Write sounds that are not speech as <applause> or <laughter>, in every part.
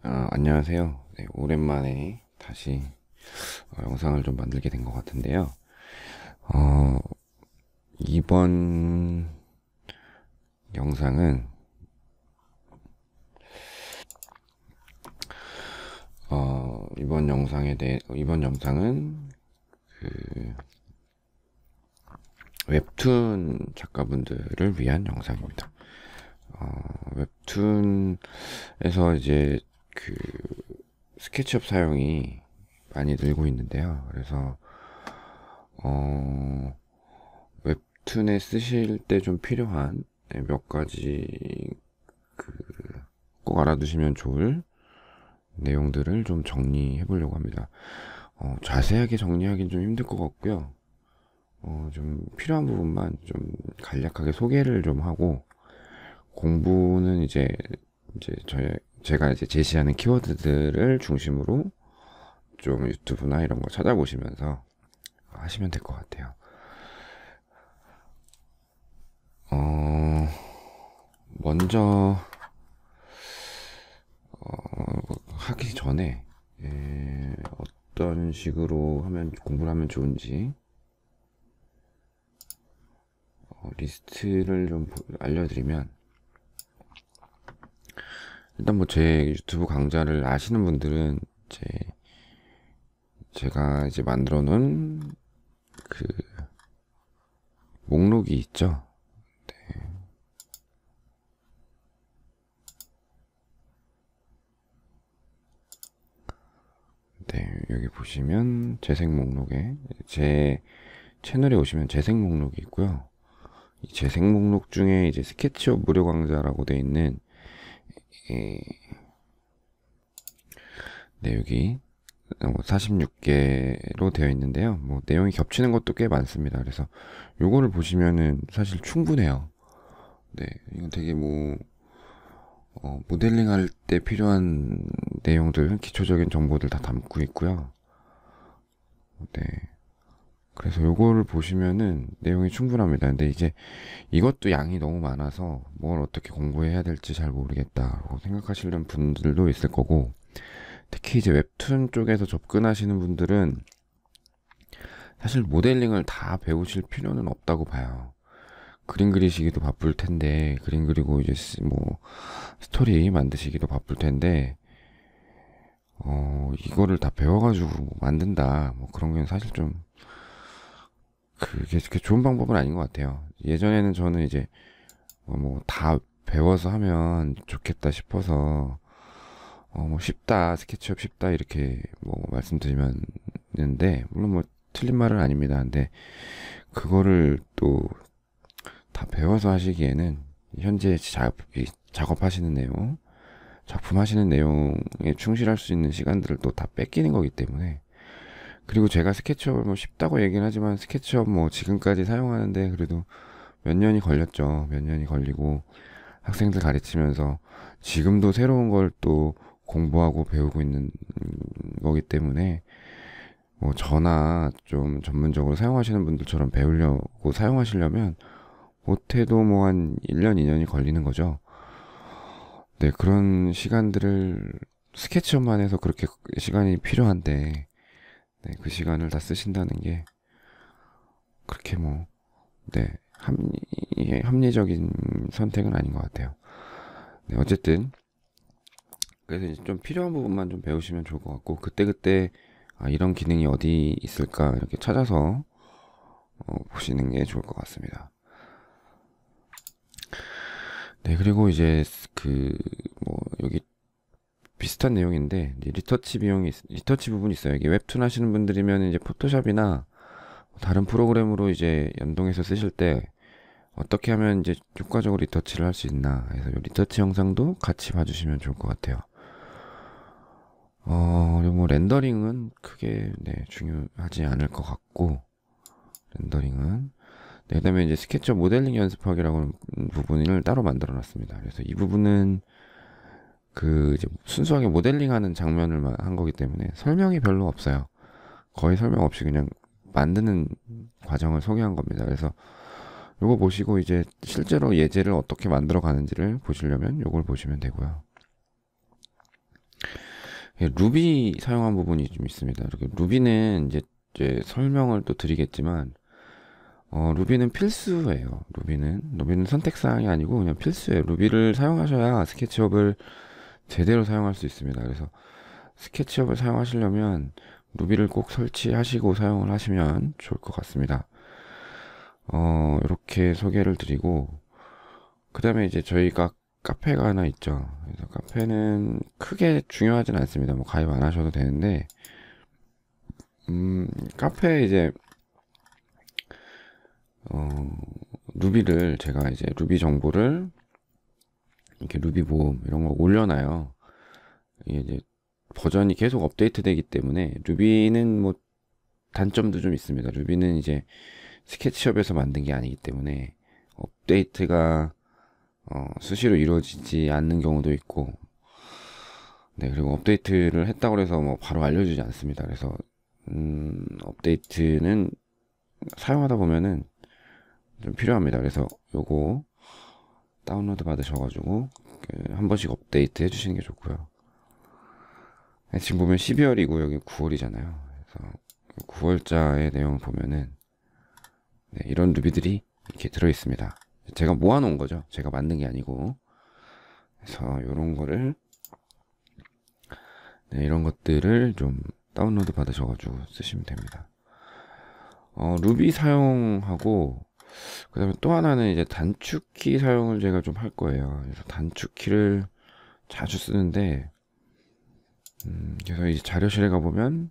아, 안녕하세요. 네, 오랜만에 다시 어, 영상을 좀 만들게 된 것 같은데요. 어, 이번 영상은 어, 이번 영상에 대해 이번 영상은 그 웹툰 작가분들을 위한 영상입니다. 어, 웹툰에서 이제 그 스케치업 사용이 많이 늘고 있는데요. 그래서 어 웹툰에 쓰실 때 좀 필요한 네, 몇 가지 그꼭 알아두시면 좋을 내용들을 좀 정리해 보려고 합니다. 어, 자세하게 정리하기는 좀 힘들 것 같고요. 어, 좀 필요한 부분만 좀 간략하게 소개를 좀 하고 공부는 이제 이제 저의 제가 이제 제시하는 키워드들을 중심으로 좀 유튜브나 이런 거 찾아보시면서 하시면 될 것 같아요. 어, 먼저, 어, 하기 전에, 예, 어떤 식으로 하면, 공부를 하면 좋은지, 어, 리스트를 좀 알려드리면, 일단 뭐 제 유튜브 강좌를 아시는 분들은 제 제가 이제 만들어 놓은 그 목록이 있죠. 네. 네, 여기 보시면 재생 목록에 제 채널에 오시면 재생 목록이 있고요. 이 재생 목록 중에 이제 스케치업 무료 강좌라고 돼 있는 예. 네, 여기 46개로 뭐 되어 있는데요. 뭐 내용이 겹치는 것도 꽤 많습니다. 그래서 요거를 보시면은 사실 충분해요. 네, 이건 되게 뭐 어, 모델링 할 때 필요한 내용들, 기초적인 정보들 다 담고 있고요. 네. 그래서 요거를 보시면은 내용이 충분합니다. 근데 이제 이것도 양이 너무 많아서 뭘 어떻게 공부해야 될지 잘 모르겠다고 생각하시는 분들도 있을 거고 특히 이제 웹툰 쪽에서 접근하시는 분들은 사실 모델링을 다 배우실 필요는 없다고 봐요. 그림 그리시기도 바쁠 텐데 그림 그리고 이제 뭐 스토리 만드시기도 바쁠 텐데 어 이거를 다 배워가지고 만든다 뭐 그런 게 사실 좀 그게 그 좋은 방법은 아닌 것 같아요. 예전에는 저는 이제 어, 뭐다 배워서 하면 좋겠다 싶어서 어 뭐 쉽다 스케치업 쉽다 이렇게 뭐 말씀드리면는데 물론 뭐 틀린 말은 아닙니다. 근데 그거를 또 다 배워서 하시기에는 현재 자, 작업하시는 내용 작품 하시는 내용에 충실할 수 있는 시간들을 또 다 뺏기는 거기 때문에 그리고 제가 스케치업을 뭐 쉽다고 얘기는 하지만 스케치업 뭐 지금까지 사용하는데 그래도 몇 년이 걸렸죠. 몇 년이 걸리고 학생들 가르치면서 지금도 새로운 걸 또 공부하고 배우고 있는 거기 때문에 뭐 저나 좀 전문적으로 사용하시는 분들처럼 배우려고 사용하시려면 못해도 뭐 한 1년, 2년이 걸리는 거죠. 네, 그런 시간들을 스케치업만 해서 그렇게 시간이 필요한데 네, 그 시간을 다 쓰신다는 게 그렇게 뭐, 네, 합리, 합리적인 선택은 아닌 것 같아요. 네, 어쨌든, 그래서 이제 좀 필요한 부분만 좀 배우시면 좋을 것 같고, 그때그때, 아, 이런 기능이 어디 있을까, 이렇게 찾아서, 어, 보시는 게 좋을 것 같습니다. 네, 그리고 이제, 그, 뭐, 여기 비슷한 내용인데 리터치 비용이 리터치 부분이 있어요. 이게 웹툰 하시는 분들이면 이제 포토샵이나 뭐 다른 프로그램으로 이제 연동해서 쓰실 때 어떻게 하면 이제 효과적으로 리터치를 할 수 있나 해서 리터치 영상도 같이 봐주시면 좋을 것 같아요. 어, 그리고 뭐 렌더링은 크게 네, 중요하지 않을 것 같고 렌더링은 네, 그다음에 이제 스케쳐 모델링 연습하기라고 하는 부분을 따로 만들어 놨습니다. 그래서 이 부분은 그 이제 순수하게 모델링하는 장면을 한 거기 때문에 설명이 별로 없어요. 거의 설명 없이 그냥 만드는 과정을 소개한 겁니다. 그래서 이거 보시고 이제 실제로 예제를 어떻게 만들어 가는지를 보시려면 이걸 보시면 되고요. 예, 루비 사용한 부분이 좀 있습니다. 이렇게 루비는 이제, 이제 설명을 또 드리겠지만 어, 루비는 필수예요. 루비는 루비는 선택 사항이 아니고 그냥 필수예요. 루비를 사용하셔야 스케치업을 제대로 사용할 수 있습니다. 그래서 스케치업을 사용하시려면 루비를 꼭 설치하시고 사용을 하시면 좋을 것 같습니다. 어, 이렇게 소개를 드리고 그 다음에 이제 저희가 카페가 하나 있죠. 그래서 카페는 크게 중요하진 않습니다. 뭐 가입 안 하셔도 되는데 음, 카페에 이제 어, 루비를 제가 이제 루비 정보를 이렇게 루비 보험 이런 거 올려놔요. 이게 이제 버전이 계속 업데이트 되기 때문에 루비는 뭐 단점도 좀 있습니다. 루비는 이제 스케치업에서 만든 게 아니기 때문에 업데이트가 어, 수시로 이루어지지 않는 경우도 있고 네 그리고 업데이트를 했다고 해서 뭐 바로 알려주지 않습니다. 그래서 음, 업데이트는 사용하다 보면은 좀 필요합니다. 그래서 요거 다운로드 받으셔가지고 한 번씩 업데이트 해주시는 게 좋고요. 네, 지금 보면 12월이고 여기 9월이잖아요. 그래서 9월자의 내용을 보면은 네, 이런 루비들이 이렇게 들어 있습니다. 제가 모아놓은 거죠. 제가 만든 게 아니고. 그래서 이런 거를 네, 이런 것들을 좀 다운로드 받으셔가지고 쓰시면 됩니다. 어, 루비 사용하고 그 다음에 또 하나는 이제 단축키 사용을 제가 좀 할 거예요. 그래서 단축키를 자주 쓰는데, 음, 그래서 이제 자료실에 가보면,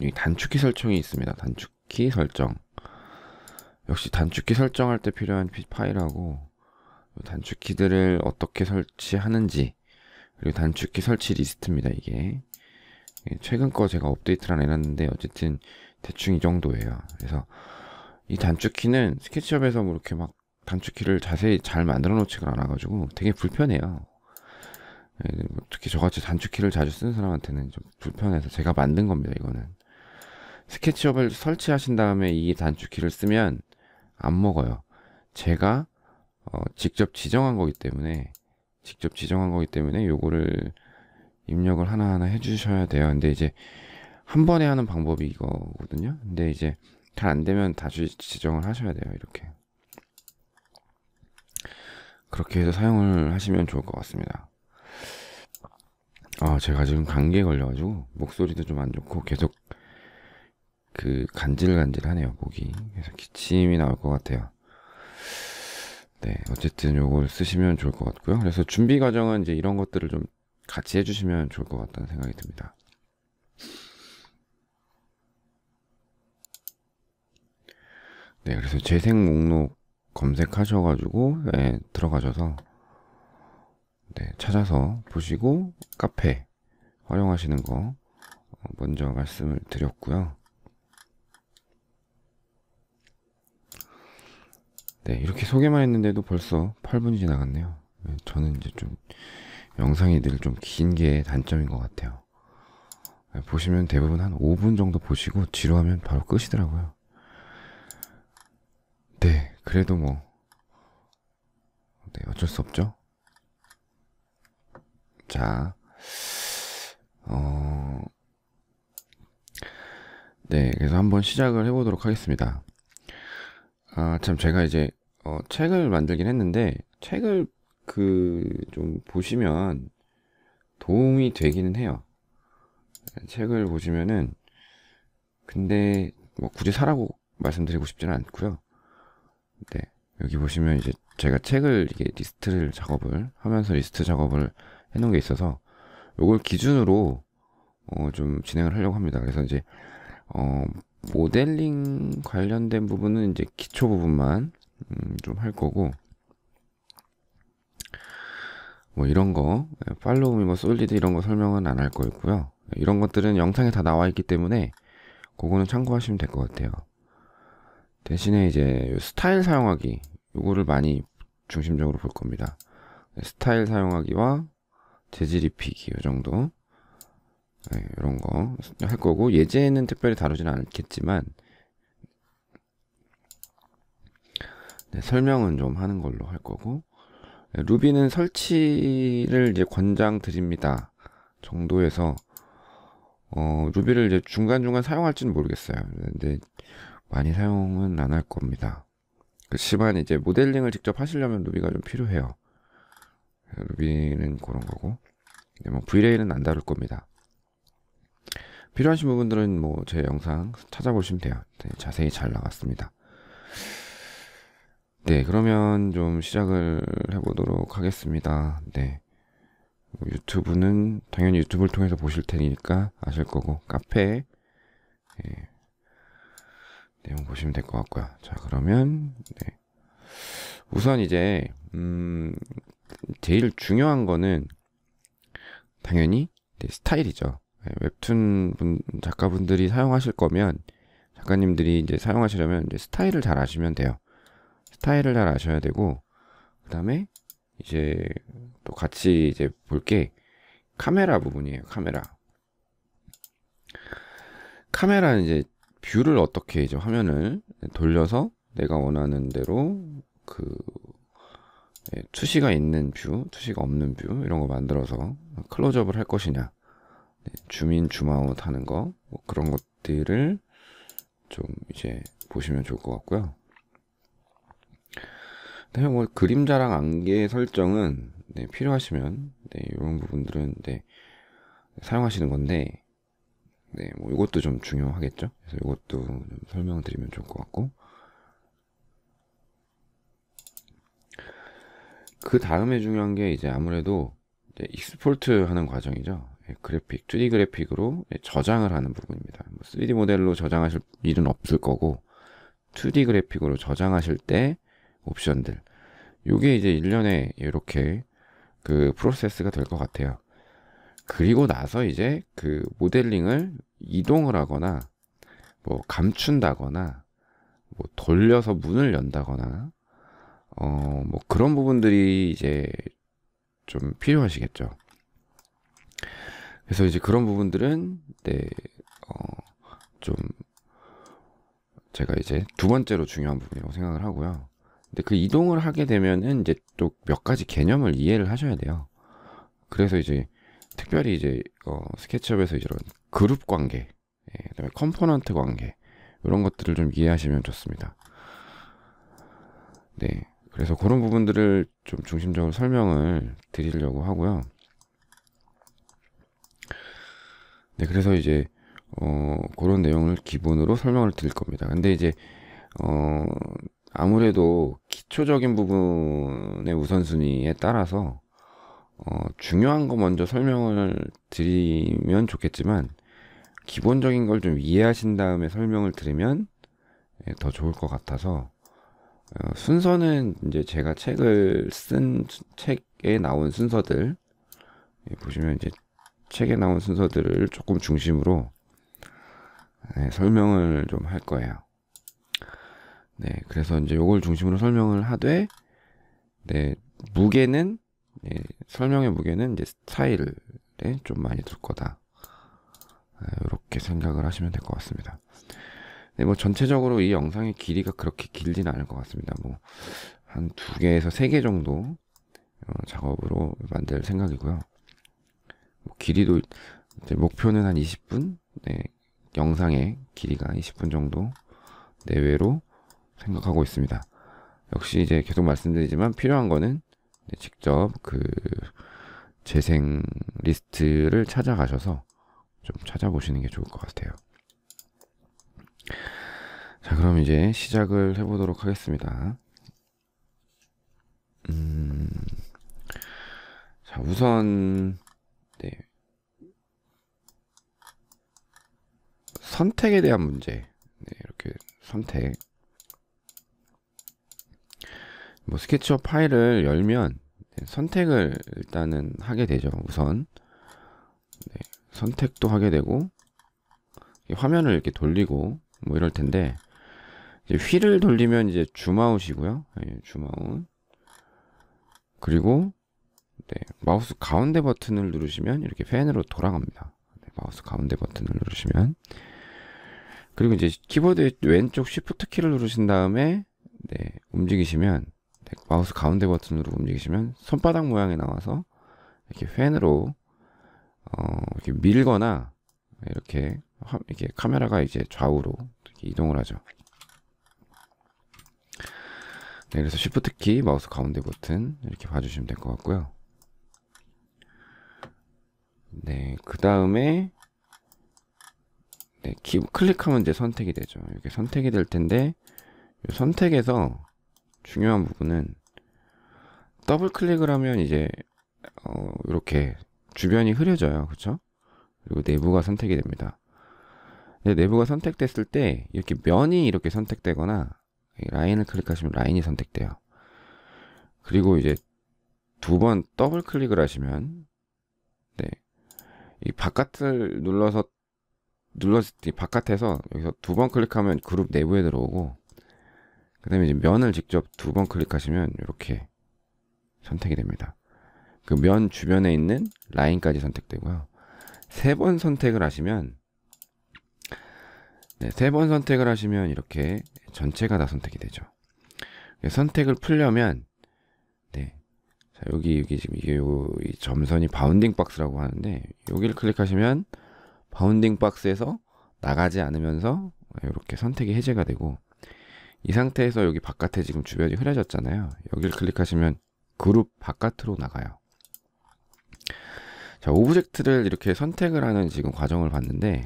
이 단축키 설정이 있습니다. 단축키 설정. 역시 단축키 설정할 때 필요한 파일하고, 단축키들을 어떻게 설치하는지, 그리고 단축키 설치 리스트입니다, 이게. 예, 최근 거 제가 업데이트를 안 해놨는데, 어쨌든 대충 이 정도예요. 그래서 이 단축키는 스케치업에서 뭐 이렇게 막 단축키를 자세히 잘 만들어 놓지가 않아가지고 되게 불편해요. 예, 특히 저같이 단축키를 자주 쓰는 사람한테는 좀 불편해서 제가 만든 겁니다, 이거는. 스케치업을 설치하신 다음에 이 단축키를 쓰면 안 먹어요. 제가 어, 직접 지정한 거기 때문에 직접 지정한 거기 때문에 요거를 입력을 하나하나 해주셔야 돼요. 근데 이제 한 번에 하는 방법이 이거거든요. 근데 이제 잘 안되면 다시 지정을 하셔야 돼요 이렇게 그렇게 해서 사용을 하시면 좋을 것 같습니다 아 제가 지금 감기에 걸려가지고 목소리도 좀 안 좋고 계속 그 간질간질하네요 목이 그래서 기침이 나올 것 같아요 네 어쨌든 요걸 쓰시면 좋을 것 같고요 그래서 준비 과정은 이제 이런 것들을 좀 같이 해주시면 좋을 것 같다는 생각이 듭니다 네, 그래서 재생 목록 검색하셔가지고 네, 들어가셔서 네, 찾아서 보시고 카페 활용하시는 거 어, 먼저 말씀을 드렸고요. 네, 이렇게 소개만 했는데도 벌써 8분이 지나갔네요. 네, 저는 이제 좀 영상이 늘 좀 긴 게 단점인 것 같아요. 네, 보시면 대부분 한 5분 정도 보시고 지루하면 바로 끄시더라고요. 네, 그래도 뭐 네, 어쩔 수 없죠. 자, 어, 네, 그래서 한번 시작을 해보도록 하겠습니다. 아, 참, 제가 이제, 어, 책을 만들긴 했는데, 책을 그, 좀 보시면 도움이 되기는 해요. 책을 보시면은, 근데, 뭐, 굳이 사라고 말씀드리고 싶지는 않고요. 네. 여기 보시면 이제 제가 책을 이게 리스트를 작업을 하면서 리스트 작업을 해놓은 게 있어서 이걸 기준으로 어좀 진행을 하려고 합니다. 그래서 이제 어 모델링 관련된 부분은 이제 기초 부분만 음 좀 할 거고 뭐 이런 거 예, 팔로우 미뭐 솔리드 이런 거 설명은 안 할 거였고요. 이런 것들은 영상에 다 나와 있기 때문에 그거는 참고하시면 될 것 같아요. 대신에 이제 스타일 사용하기 요거를 많이 중심적으로 볼 겁니다. 네, 스타일 사용하기와 재질 입히기 요 정도 이런 네, 거할 거고 예제는 특별히 다루진 않겠지만 네, 설명은 좀 하는 걸로 할 거고 네, 루비는 설치를 이제 권장 드립니다 정도에서 어, 루비를 이제 중간중간 사용할지는 모르겠어요 근데 많이 사용은 안 할 겁니다. 그렇지만 이제 모델링을 직접 하시려면 루비가 좀 필요해요. 예, 루비는 그런 거고 뭐 v r a y 는안 다룰 겁니다. 필요하신 부분들은 뭐 제 영상 찾아보시면 돼요. 네, 자세히 잘 나갔습니다. 네, 그러면 좀 시작을 해보도록 하겠습니다. 네. 뭐 유튜브는 당연히 유튜브를 통해서 보실 테니까 아실 거고 카페 에 예. 내용 보시면 될 것 같고요. 자, 그러면 네. 우선 이제 음, 제일 중요한 거는 당연히 네, 스타일이죠. 웹툰 분, 작가분들이 사용하실 거면 작가님들이 이제 사용하시려면 이제 스타일을 잘 아시면 돼요. 스타일을 잘 아셔야 되고 그 다음에 이제 또 같이 이제 볼게 카메라 부분이에요. 카메라. 카메라는 이제 뷰를 어떻게 이제 화면을 돌려서 내가 원하는 대로 그 예, 투시가 있는 뷰, 투시가 없는 뷰 이런 거 만들어서 클로즈업을 할 것이냐 네, 줌인, 줌아웃 하는 거뭐 그런 것들을 좀 이제 보시면 좋을 것 같고요 그뭐 그림자랑 안개 설정은 네, 필요하시면 네, 이런 부분들은 네, 사용하시는 건데 네, 뭐 이것도 좀 중요하겠죠. 그래서 이것도 좀 설명드리면 좋을 것 같고. 그 다음에 중요한 게 이제 아무래도 이제 익스포트 하는 과정이죠. 예, 그래픽, 2D 그래픽으로 예, 저장을 하는 부분입니다. 3D 뭐 모델로 저장하실 일은 없을 거고, 2D 그래픽으로 저장하실 때 옵션들. 요게 이제 일련의 이렇게 그 프로세스가 될 것 같아요. 그리고 나서 이제 그 모델링을 이동을 하거나 뭐 감춘다거나 뭐 돌려서 문을 연다거나 어 뭐 그런 부분들이 이제 좀 필요하시겠죠. 그래서 이제 그런 부분들은 네, 어좀 제가 이제 두 번째로 중요한 부분이라고 생각을 하고요. 근데 그 이동을 하게 되면은 이제 또 몇 가지 개념을 이해를 하셔야 돼요. 그래서 이제 특별히 이제 어, 스케치업에서 이런 그룹 관계, 예, 그다음에 컴포넌트 관계 이런 것들을 좀 이해하시면 좋습니다. 네, 그래서 그런 부분들을 좀 중심적으로 설명을 드리려고 하고요. 네, 그래서 이제 어, 그런 내용을 기본으로 설명을 드릴 겁니다. 근데 이제 어, 아무래도 기초적인 부분의 우선순위에 따라서 어, 중요한 거 먼저 설명을 드리면 좋겠지만 기본적인 걸 좀 이해하신 다음에 설명을 드리면 예, 더 좋을 것 같아서 어, 순서는 이제 제가 책을 쓴 책에 나온 순서들 예, 보시면 이제 책에 나온 순서들을 조금 중심으로 네, 설명을 좀 할 거예요. 네, 그래서 이제 요걸 중심으로 설명을 하되, 네, 무게는 예, 설명의 무게는 이제 스타일에 좀 많이 둘 거다. 아, 이렇게 생각을 하시면 될 것 같습니다. 네, 뭐 전체적으로 이 영상의 길이가 그렇게 길진 않을 것 같습니다. 뭐한 두 개에서 세 개 정도 어, 작업으로 만들 생각이고요. 뭐 길이도 목표는 한 20분, 네, 영상의 길이가 20분 정도 내외로 생각하고 있습니다. 역시 이제 계속 말씀드리지만 필요한 거는 네, 직접 그 재생 리스트를 찾아가셔서 좀 찾아보시는 게 좋을 것 같아요. 자, 그럼 이제 시작을 해보도록 하겠습니다. 음, 자, 우선, 네. 선택에 대한 문제. 네, 이렇게 선택. 뭐 스케치업 파일을 열면 선택을 일단은 하게 되죠. 우선 네, 선택도 하게 되고 화면을 이렇게 돌리고 뭐 이럴 텐데 휠을 돌리면 이제 줌아웃이고요. 네, 줌아웃 그리고 네, 마우스 가운데 버튼을 누르시면 이렇게 펜으로 돌아갑니다. 네, 마우스 가운데 버튼을 누르시면 그리고 이제 키보드 왼쪽 쉬프트 키를 누르신 다음에 네, 움직이시면 마우스 가운데 버튼으로 움직이시면 손바닥 모양이 나와서 이렇게 펜으로 어, 이렇게 밀거나 이렇게 이렇게 카메라가 이제 좌우로 이동을 하죠. 네, 그래서 Shift 키, 마우스 가운데 버튼 이렇게 봐주시면 될 것 같고요. 네, 그 다음에 네, 키 클릭하면 이제 선택이 되죠. 이렇게 선택이 될 텐데 선택에서 중요한 부분은 더블 클릭을 하면 이제 어, 이렇게 주변이 흐려져요. 그쵸 그리고 내부가 선택이 됩니다. 근데 내부가 선택됐을 때 이렇게 면이 이렇게 선택되거나 라인을 클릭하시면 라인이 선택돼요. 그리고 이제 두 번 더블 클릭을 하시면 네. 이 바깥을 눌러서 눌러을 바깥에서 여기서 두 번 클릭하면 그룹 내부에 들어오고 그 다음에 이제 면을 직접 두 번 클릭하시면 이렇게 선택이 됩니다. 그 면 주변에 있는 라인까지 선택되고요. 세 번 선택을 하시면 네, 세 번 선택을 하시면 이렇게 전체가 다 선택이 되죠. 그 선택을 풀려면 네, 자, 여기 여기 지금 이게 요, 이 점선이 바운딩 박스라고 하는데 여기를 클릭하시면 바운딩 박스에서 나가지 않으면서 이렇게 선택이 해제가 되고 이 상태에서 여기 바깥에 지금 주변이 흐려졌잖아요. 여기를 클릭하시면 그룹 바깥으로 나가요. 자, 오브젝트를 이렇게 선택을 하는 지금 과정을 봤는데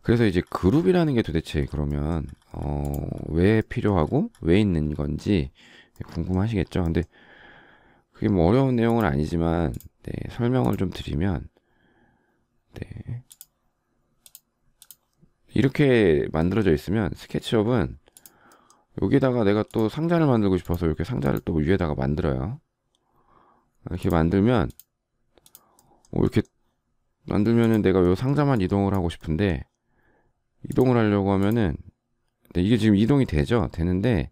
그래서 이제 그룹이라는 게 도대체 그러면 어, 왜 필요하고 왜 있는 건지 궁금하시겠죠? 근데 그게 뭐 어려운 내용은 아니지만 네, 설명을 좀 드리면 네. 이렇게 만들어져 있으면 스케치업은 여기다가 내가 또 상자를 만들고 싶어서 이렇게 상자를 또 위에다가 만들어요. 이렇게 만들면 뭐 이렇게 만들면은 내가 요 상자만 이동을 하고 싶은데 이동을 하려고 하면은 이게 지금 이동이 되죠? 되는데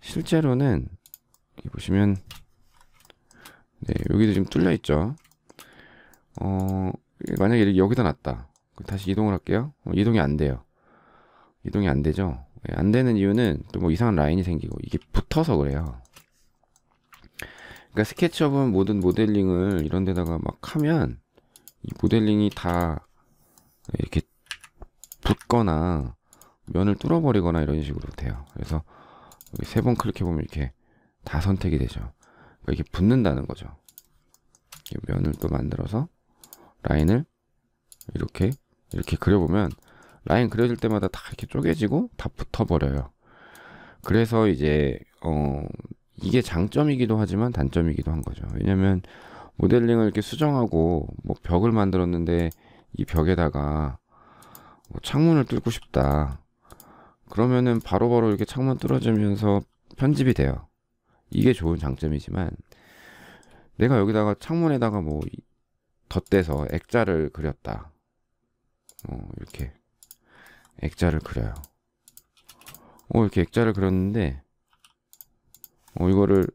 실제로는 보시면 네, 여기도 지금 뚫려 있죠. 어, 만약에 여기다 놨다. 다시 이동을 할게요. 어, 이동이 안 돼요. 이동이 안 되죠. 예, 안 되는 이유는 또 뭐 이상한 라인이 생기고 이게 붙어서 그래요. 그러니까 스케치업은 모든 모델링을 이런 데다가 막 하면 이 모델링이 다 이렇게 붙거나 면을 뚫어버리거나 이런 식으로 돼요. 그래서 세 번 클릭해보면 이렇게 다 선택이 되죠. 그러니까 이게 붙는다는 거죠. 면을 또 만들어서 라인을 이렇게 이렇게 그려보면 라인 그려질 때마다 다 이렇게 쪼개지고 다 붙어버려요. 그래서 이제 어 이게 장점이기도 하지만 단점이기도 한 거죠. 왜냐면 모델링을 이렇게 수정하고 뭐 벽을 만들었는데 이 벽에다가 뭐 창문을 뚫고 싶다. 그러면은 바로바로 바로 이렇게 창문 뚫어지면서 편집이 돼요. 이게 좋은 장점이지만 내가 여기다가 창문에다가 뭐 덧대서 액자를 그렸다. 어, 이렇게 액자를 그려요 오 이렇게 액자를 그렸는데 어 이거를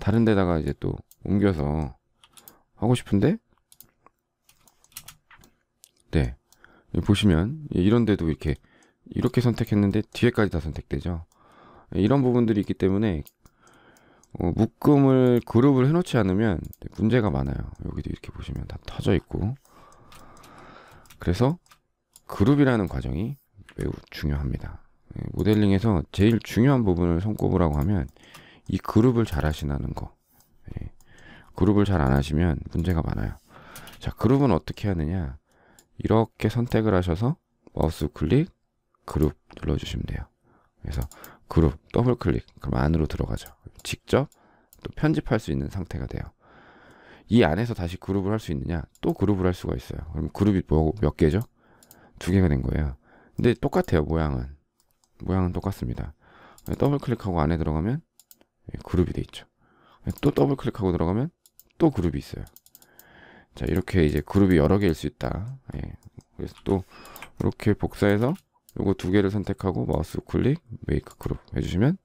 다른 데다가 이제 또 옮겨서 하고 싶은데 네 보시면 예, 이런 데도 이렇게 이렇게 선택했는데 뒤에까지 다 선택되죠 예, 이런 부분들이 있기 때문에 어, 묶음을 그룹을 해놓지 않으면 문제가 많아요 여기도 이렇게 보시면 다 터져 있고 그래서 그룹이라는 과정이 매우 중요합니다. 예, 모델링에서 제일 중요한 부분을 손꼽으라고 하면 이 그룹을 잘하신다는 거. 예, 그룹을 잘 안 하시면 문제가 많아요. 자, 그룹은 어떻게 하느냐? 이렇게 선택을 하셔서 마우스 클릭, 그룹 눌러주시면 돼요. 그래서 그룹 더블 클릭, 그럼 안으로 들어가죠. 직접 또 편집할 수 있는 상태가 돼요. 이 안에서 다시 그룹을 할 수 있느냐? 또 그룹을 할 수가 있어요. 그럼 그룹이 뭐, 몇 개죠? 두 개가 된 거예요. 근데 똑같아요 모양은 모양은 똑같습니다 예, 더블 클릭하고 안에 들어가면 예, 그룹이 돼 있죠 예, 또 더블 클릭하고 들어가면 또 그룹이 있어요 자 이렇게 이제 그룹이 여러 개일 수 있다 예. 그래서 또 이렇게 복사해서 요거 두 개를 선택하고 마우스 클릭 메이크 그룹 해주시면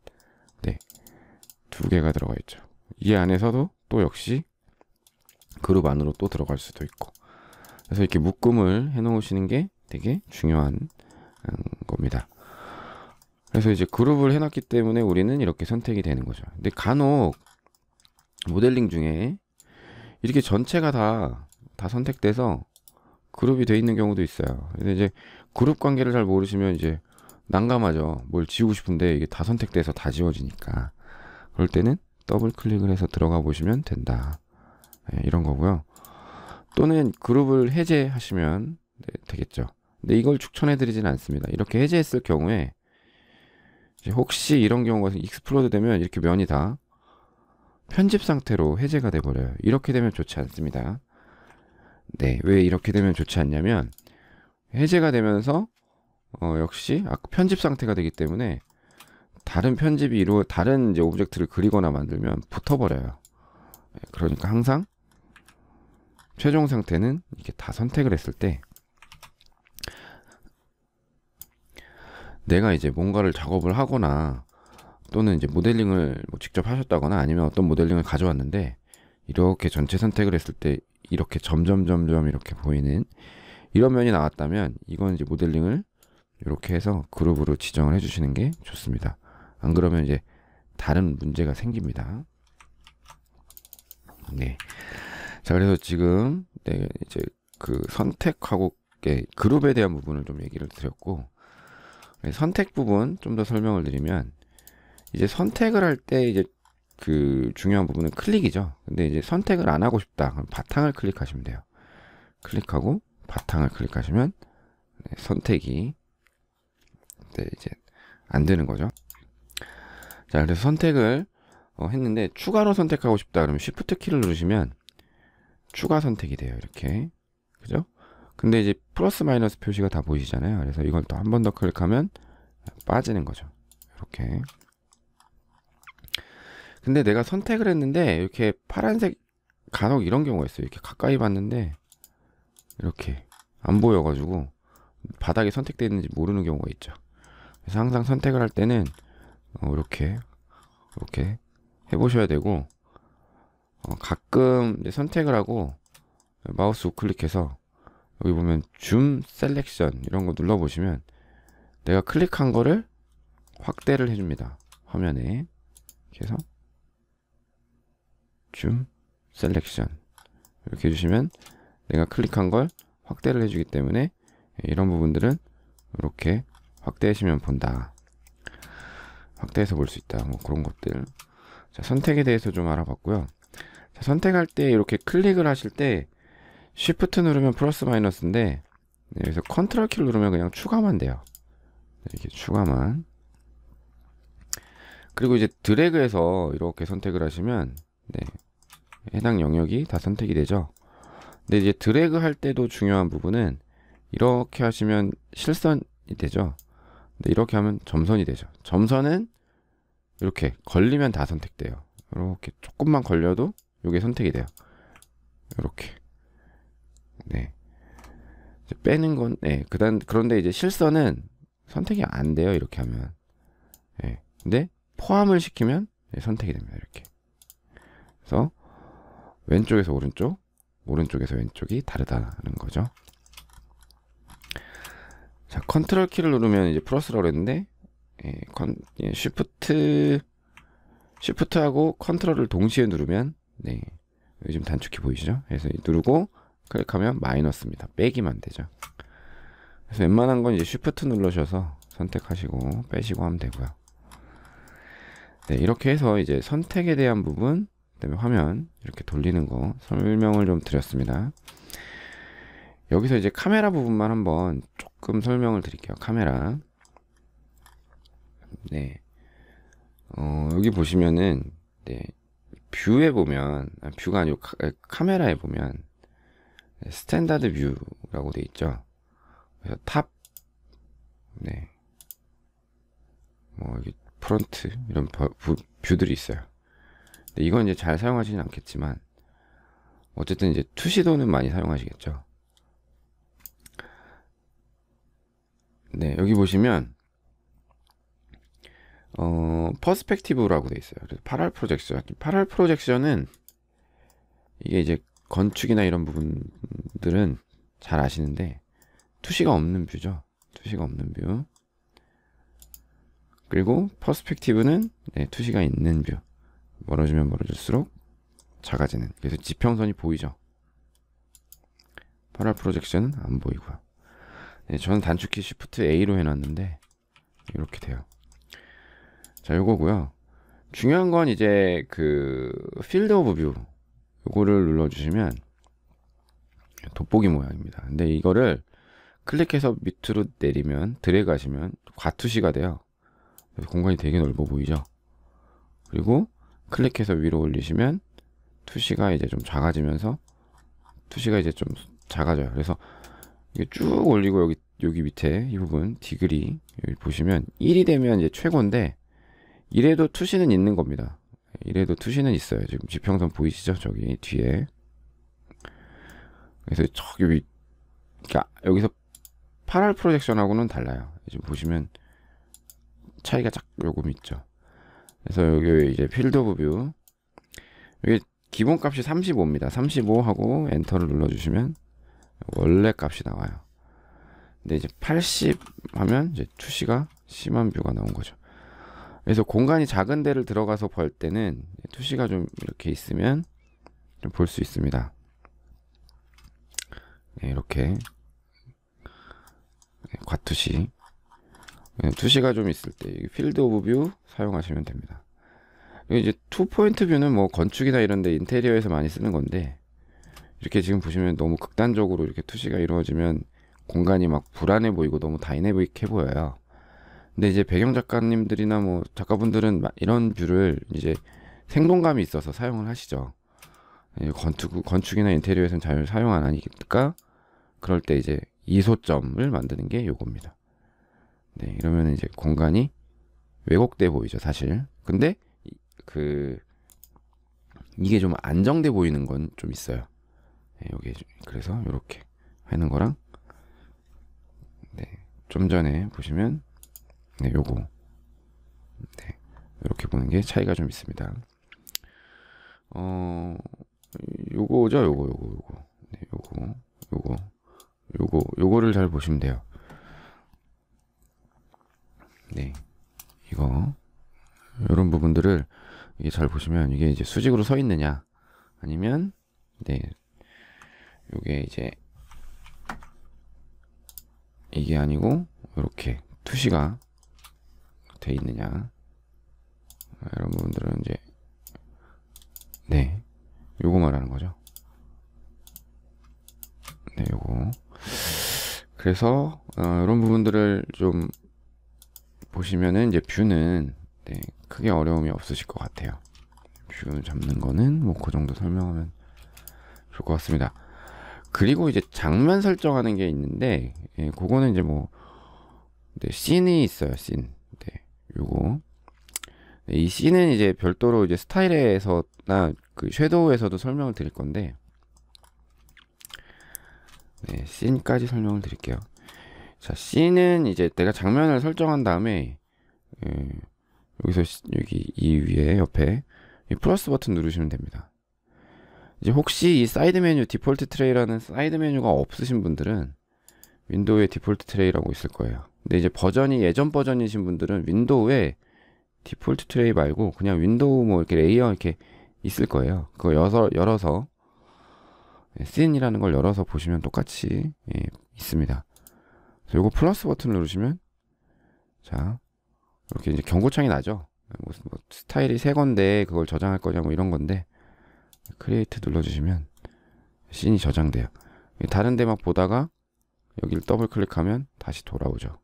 네두 개가 들어가 있죠 이 안에서도 또 역시 그룹 안으로 또 들어갈 수도 있고 그래서 이렇게 묶음을 해 놓으시는 게 되게 중요한 겁니다. 그래서 이제 그룹을 해놨기 때문에 우리는 이렇게 선택이 되는 거죠. 근데 간혹 모델링 중에 이렇게 전체가 다, 다 선택돼서 그룹이 돼 있는 경우도 있어요. 근데 이제 그룹 관계를 잘 모르시면 이제 난감하죠. 뭘 지우고 싶은데 이게 다 선택돼서 다 지워지니까. 그럴 때는 더블 클릭을 해서 들어가 보시면 된다. 네, 이런 거고요. 또는 그룹을 해제하시면 네, 되겠죠. 근데 이걸 추천해드리진 않습니다. 이렇게 해제했을 경우에 혹시 이런 경우가 익스플로드 되면 이렇게 면이 다 편집 상태로 해제가 돼버려요. 이렇게 되면 좋지 않습니다. 네, 왜 이렇게 되면 좋지 않냐면 해제가 되면서 어, 역시 아, 편집 상태가 되기 때문에 다른 편집이 이루 다른 이제 오브젝트를 그리거나 만들면 붙어버려요. 예, 그러니까 항상 최종 상태는 이렇게 다 선택을 했을 때 내가 이제 뭔가를 작업을 하거나 또는 이제 모델링을 뭐 직접 하셨다거나 아니면 어떤 모델링을 가져왔는데 이렇게 전체 선택을 했을 때 이렇게 점점 점점 이렇게 보이는 이런 면이 나왔다면 이건 이제 모델링을 이렇게 해서 그룹으로 지정을 해주시는 게 좋습니다. 안 그러면 이제 다른 문제가 생깁니다. 네. 자 그래서 지금 네, 이제 그 선택하고 네, 그룹에 대한 부분을 좀 얘기를 드렸고 네, 선택 부분 좀 더 설명을 드리면 이제 선택을 할 때 이제 그 중요한 부분은 클릭이죠. 근데 이제 선택을 안 하고 싶다. 그럼 바탕을 클릭하시면 돼요. 클릭하고 바탕을 클릭하시면 네, 선택이 네, 이제 안 되는 거죠. 자, 그래서 선택을 어, 했는데 추가로 선택하고 싶다. 그러면 Shift 키를 누르시면 추가 선택이 돼요. 이렇게. 그죠? 근데 이제 플러스 마이너스 표시가 다 보이시잖아요. 그래서 이걸 또 한 번 더 클릭하면 빠지는 거죠. 이렇게. 근데 내가 선택을 했는데 이렇게 파란색 간혹 이런 경우가 있어요. 이렇게 가까이 봤는데 이렇게 안 보여가지고 바닥에 선택되어 있는지 모르는 경우가 있죠. 그래서 항상 선택을 할 때는 어, 이렇게 이렇게 해보셔야 되고 어, 가끔 선택을 하고 마우스 우클릭해서 여기 보면 줌 셀렉션 이런 거 눌러보시면 내가 클릭한 거를 확대를 해줍니다. 화면에 이렇게 해서 줌 셀렉션 이렇게 해주시면 내가 클릭한 걸 확대를 해주기 때문에 이런 부분들은 이렇게 확대하시면 본다. 확대해서 볼 수 있다. 뭐 그런 것들. 자, 선택에 대해서 좀 알아봤고요. 자, 선택할 때 이렇게 클릭을 하실 때 쉬프트 누르면 플러스 마이너스인데 네, 여기서 컨트롤 키를 누르면 그냥 추가만 돼요 네, 이렇게 추가만 그리고 이제 드래그해서 이렇게 선택을 하시면 네, 해당 영역이 다 선택이 되죠 근데 이제 드래그 할 때도 중요한 부분은 이렇게 하시면 실선이 되죠 근데 이렇게 하면 점선이 되죠 점선은 이렇게 걸리면 다 선택돼요 이렇게 조금만 걸려도 이게 선택이 돼요 이렇게 네. 빼는 건, 네. 그단, 그런데 이제 실선은 선택이 안 돼요. 이렇게 하면. 네. 근데 포함을 시키면 네, 선택이 됩니다. 이렇게. 그래서 왼쪽에서 오른쪽, 오른쪽에서 왼쪽이 다르다는 거죠. 자, 컨트롤 키를 누르면 이제 플러스라고 그랬는데, 예, 컨, 예, 쉬프트, 쉬프트하고 컨트롤을 동시에 누르면, 네. 요즘 단축키 보이시죠? 그래서 누르고, 클릭하면 마이너스입니다. 빼기만 되죠. 그래서 웬만한 건 이제 쉬프트 눌러셔서 선택하시고 빼시고 하면 되고요. 네, 이렇게 해서 이제 선택에 대한 부분, 그다음에 화면 이렇게 돌리는 거 설명을 좀 드렸습니다. 여기서 이제 카메라 부분만 한번 조금 설명을 드릴게요. 카메라. 네. 어, 여기 보시면은 네. 뷰에 보면 아, 뷰가 아니고 카, 아, 메라에 보면 스탠다드 뷰라고 돼 있죠. 그래서 탑, 네, 뭐 여기 프론트 이런 뷰, 뷰들이 있어요. 근데 이건 이제 잘사용하지는 않겠지만 어쨌든 이제 투시도는 많이 사용하시겠죠. 네, 여기 보시면 어, 퍼스펙티브라고 돼 있어요. 그래서 8할 프로젝션. 8할 프로젝션은 이게 이제 건축이나 이런 부분들은 잘 아시는데 투시가 없는 뷰죠. 투시가 없는 뷰. 그리고 퍼스펙티브는 네, 투시가 있는 뷰. 멀어지면 멀어질수록 작아지는. 그래서 지평선이 보이죠. 파랄 프로젝션은 안 보이고요. 네, 저는 단축키 Shift A로 해놨는데 이렇게 돼요. 자, 요거고요. 중요한 건 이제 그 필드 오브 뷰. 요거를 눌러주시면 돋보기 모양입니다. 근데 이거를 클릭해서 밑으로 내리면 드래그 하시면 과투시가 돼요. 공간이 되게 넓어 보이죠? 그리고 클릭해서 위로 올리시면 투시가 이제 좀 작아지면서 투시가 이제 좀 작아져요. 그래서 이게 쭉 올리고 여기 여기 밑에 이 부분 디그리 여기 보시면 1이 되면 이제 최고인데 이래도 투시는 있는 겁니다. 이래도 투시는 있어요. 지금 지평선 보이시죠? 저기 뒤에. 그래서 저기 위, 그러니까 여기서 8할 프로젝션하고는 달라요. 지금 보시면 차이가 쫙 요금 있죠. 그래서 여기 이제 필드 오브 뷰. 이게 기본 값이 35입니다. 35 하고 엔터를 눌러주시면 원래 값이 나와요. 근데 이제 80 하면 이제 투시가 심한 뷰가 나온 거죠. 그래서 공간이 작은 데를 들어가서 벌 때는 투시가 좀 이렇게 있으면 좀 볼 수 있습니다. 네, 이렇게 네, 과투시 네, 투시가 좀 있을 때 필드 오브 뷰 사용하시면 됩니다. 이제 투 포인트 뷰는 뭐 건축이나 이런데 인테리어에서 많이 쓰는 건데 이렇게 지금 보시면 너무 극단적으로 이렇게 투시가 이루어지면 공간이 막 불안해 보이고 너무 다이내믹해 보여요. 근데 이제 배경 작가님들이나 뭐 작가분들은 이런 뷰를 이제 생동감이 있어서 사용을 하시죠. 예, 건축, 건축이나 인테리어에서는 잘 사용 안 하니까 그럴 때 이제 이소점을 만드는 게 요겁니다. 네, 이러면 이제 공간이 왜곡돼 보이죠, 사실. 근데 그 이게 좀 안정돼 보이는 건 좀 있어요. 네, 예, 여기 그래서 이렇게 하는 거랑 네, 좀 전에 보시면 네, 요거. 네, 이렇게 보는 게 차이가 좀 있습니다. 어, 요거죠, 요거, 요거, 요거. 네, 요거, 요거, 요거, 요거를 잘 보시면 돼요. 네, 이거. 요런 부분들을 이게 잘 보시면 이게 이제 수직으로 서 있느냐 아니면 네 요게 이제 이게 아니고 이렇게 투시가 돼 있느냐 아, 이런 부분들은 이제 네 요거 말하는 거죠 네 요거 그래서 어, 이런 부분들을 좀 보시면은 이제 뷰는 네, 크게 어려움이 없으실 것 같아요 뷰 잡는 거는 뭐 그 정도 설명하면 좋을 것 같습니다 그리고 이제 장면 설정하는 게 있는데 예, 그거는 이제 뭐 네, 씬이 있어요 씬 요거 이 C는 이제 별도로 이제 스타일에서나 그 섀도우에서도 설명을 드릴 건데 네, C까지 설명을 드릴게요. 자, C는 이제 내가 장면을 설정한 다음에 예, 여기서 여기 이 위에 옆에 이 플러스 버튼 누르시면 됩니다. 이제 혹시 이 사이드 메뉴 디폴트 트레이라는 사이드 메뉴가 없으신 분들은 윈도우의 디폴트 트레이라고 있을 거예요. 근데 이제 버전이 예전 버전이신 분들은 윈도우에 디폴트 트레이 말고 그냥 윈도우 뭐 이렇게 레이어 이렇게 있을 거예요. 그거 열어서, 열어서 예, 씬이라는 걸 열어서 보시면 똑같이 예, 있습니다. 그래서 요거 플러스 버튼을 누르시면 자 이렇게 이제 경고창이 나죠. 무뭐 스타일이 세 건데 그걸 저장할 거냐 뭐 이런 건데 크리에이트 눌러주시면 씬이 저장돼요. 다른 데 막 보다가 여기를 더블 클릭하면 다시 돌아오죠.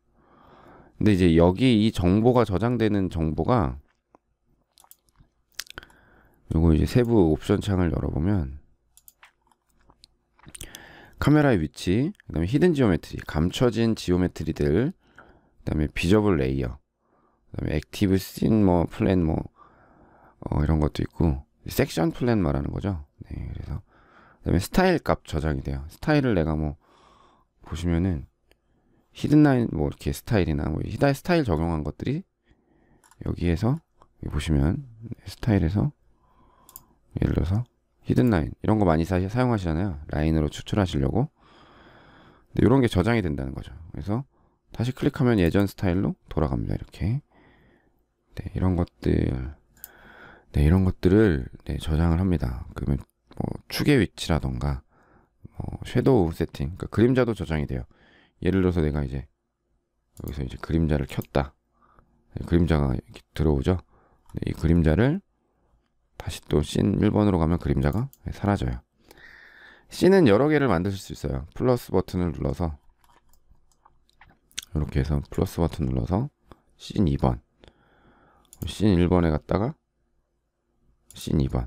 근데 이제 여기 이 정보가 저장되는 정보가 요거 이제 세부 옵션 창을 열어보면 카메라의 위치, 그 다음에 히든 지오메트리, 감춰진 지오메트리들, 그 다음에 비저블 레이어, 그 다음에 액티브 씬, 뭐, 플랜, 뭐, 어, 이런 것도 있고, 섹션 플랜 말하는 거죠. 네, 그래서, 그 다음에 스타일 값 저장이 돼요. 스타일을 내가 뭐, 보시면은 히든라인 뭐 이렇게 스타일이나 뭐 히다의 스타일 적용한 것들이 여기에서 여기 보시면 스타일에서 예를 들어서 히든라인 이런 거 많이 사, 용하시잖아요 라인으로 추출하시려고 근데 이런 게 저장이 된다는 거죠 그래서 다시 클릭하면 예전 스타일로 돌아갑니다 이렇게 네, 이런 것들 네, 이런 것들을 네, 저장을 합니다 그러면 뭐 축의 위치라던가 어, 섀도우 세팅, 그러니까 그림자도 저장이 돼요. 예를 들어서 내가 이제 여기서 이제 그림자를 켰다. 네, 그림자가 이렇게 들어오죠. 네, 이 그림자를 다시 또씬 1번으로 가면 그림자가 네, 사라져요. 씬은 여러 개를 만드실 수 있어요. 플러스 버튼을 눌러서 이렇게 해서 플러스 버튼 눌러서 씬 2번 씬 1번에 갔다가 씬 2번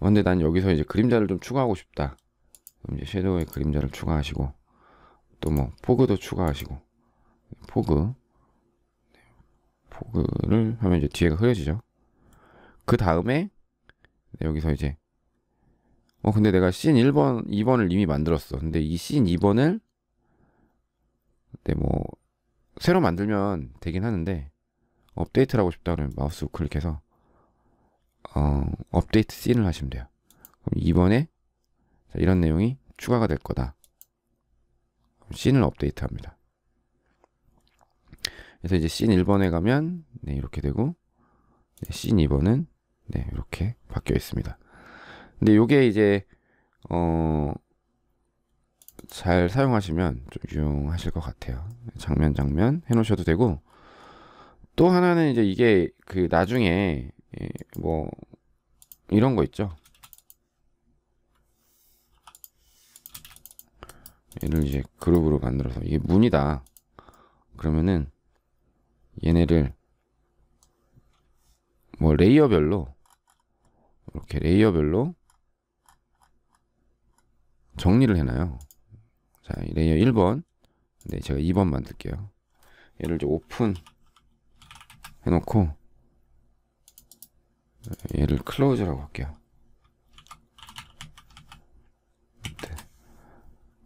어, 근데 난 여기서 이제 그림자를 좀 추가하고 싶다 이제 섀도우의 그림자를 추가하시고 또 뭐 포그도 추가하시고 포그 네. 포그를 하면 이제 뒤에가 흐려지죠. 그 다음에 네, 여기서 이제 어 근데 내가 씬 1번 2번을 이미 만들었어. 근데 이 씬 2번을 근뭐 새로 만들면 되긴 하는데 업데이트를 하고 싶다 그러면 마우스 클릭해서 어, 업데이트 씬을 하시면 돼요. 그럼 이번에 자, 이런 내용이 추가가 될 거다. 씬을 업데이트합니다. 그래서 이제 씬 1번에 가면 네, 이렇게 되고 네, 씬 2번은 네, 이렇게 바뀌어 있습니다. 근데 이게 이제 어, 잘 사용하시면 좀 유용하실 것 같아요. 장면 장면 해놓으셔도 되고 또 하나는 이제 이게 그 나중에 예, 뭐 이런 거 있죠. 얘를 이제 그룹으로 만들어서 이게 문이다 그러면은 얘네를 뭐 레이어별로 이렇게 레이어별로 정리를 해놔요 자 레이어 1번 네 제가 2번 만들게요 얘를 이제 오픈 해놓고 얘를 클로즈라고 할게요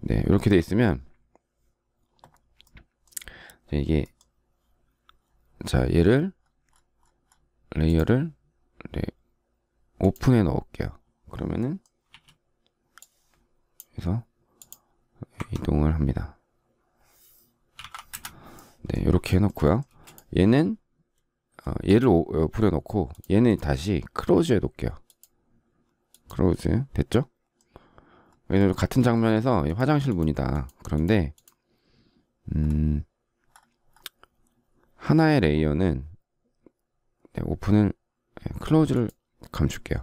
네, 이렇게 돼 있으면 이게 자 얘를 레이어를 네, 오픈에 넣을게요. 그러면은 그래서 이동을 합니다. 네, 이렇게 해놓고요. 얘는 어, 얘를 오픈에 넣고 어, 얘는 다시 크로즈에 놓을게요. 크로즈 됐죠? 여기도 같은 장면에서 화장실 문이다. 그런데 음, 하나의 레이어는 네, 오픈을 네, 클로즈를 감출게요.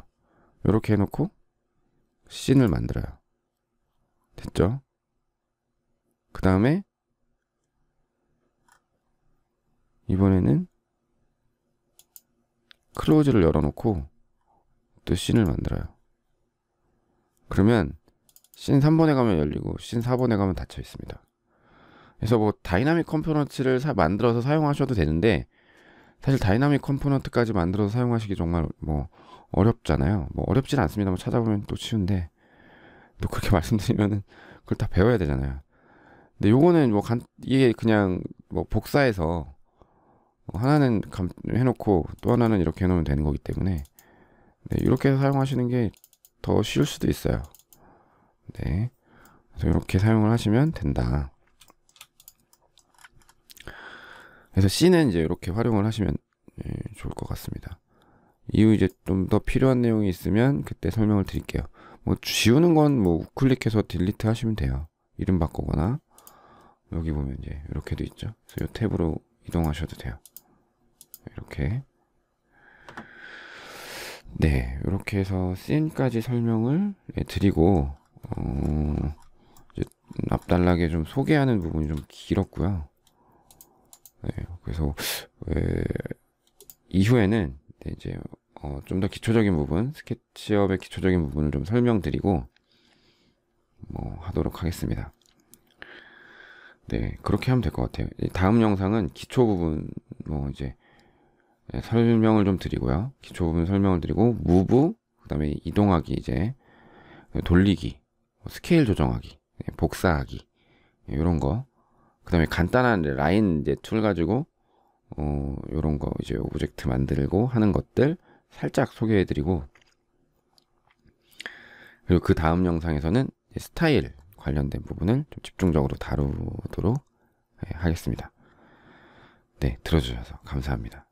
이렇게 해놓고 씬을 만들어요. 됐죠? 그 다음에 이번에는 클로즈를 열어놓고 또 씬을 만들어요. 그러면 신 3번에 가면 열리고 신 4번에 가면 닫혀 있습니다. 그래서 뭐 다이나믹 컴포넌트를 사, 만들어서 사용하셔도 되는데 사실 다이나믹 컴포넌트까지 만들어서 사용하시기 정말 뭐 어렵잖아요. 뭐 어렵진 않습니다. 뭐 찾아보면 또 쉬운데 또 그렇게 <laughs> 말씀드리면은 그걸 다 배워야 되잖아요. 근데 요거는 뭐 간, 이게 그냥 뭐 복사해서 뭐 하나는 감, 해놓고 또 하나는 이렇게 해놓으면 되는 거기 때문에 네, 이렇게 사용하시는 게 더 쉬울 수도 있어요. 네. 그래서 이렇게 사용을 하시면 된다. 그래서 C는 이제 이렇게 활용을 하시면 예, 좋을 것 같습니다. 이후 이제 좀 더 필요한 내용이 있으면 그때 설명을 드릴게요. 뭐 지우는 건뭐 우클릭해서 딜리트 하시면 돼요. 이름 바꾸거나 여기 보면 이제 이렇게도 있죠. 그래서 이 탭으로 이동하셔도 돼요. 이렇게 네 이렇게 해서 씬까지 설명을 예, 드리고 어, 이제 납달락에 좀 소개하는 부분이 좀 길었고요. 네, 그래서 에, 예, 이후에는 이제 어, 좀 더 기초적인 부분, 스케치업의 기초적인 부분을 좀 설명드리고 뭐 하도록 하겠습니다. 네, 그렇게 하면 될 것 같아요. 다음 영상은 기초 부분 뭐 이제 예, 설명을 좀 드리고요. 기초 부분 설명을 드리고 무브, 그다음에 이동하기 이제 돌리기 뭐 스케일 조정하기, 예, 복사하기 이런 예, 거. 그다음에 간단한 라인 이제 툴 가지고 어, 요런 거 이제 오브젝트 만들고 하는 것들 살짝 소개해드리고 그리고 그 다음 영상에서는 스타일 관련된 부분을 좀 집중적으로 다루도록 예, 하겠습니다. 네, 들어주셔서 감사합니다.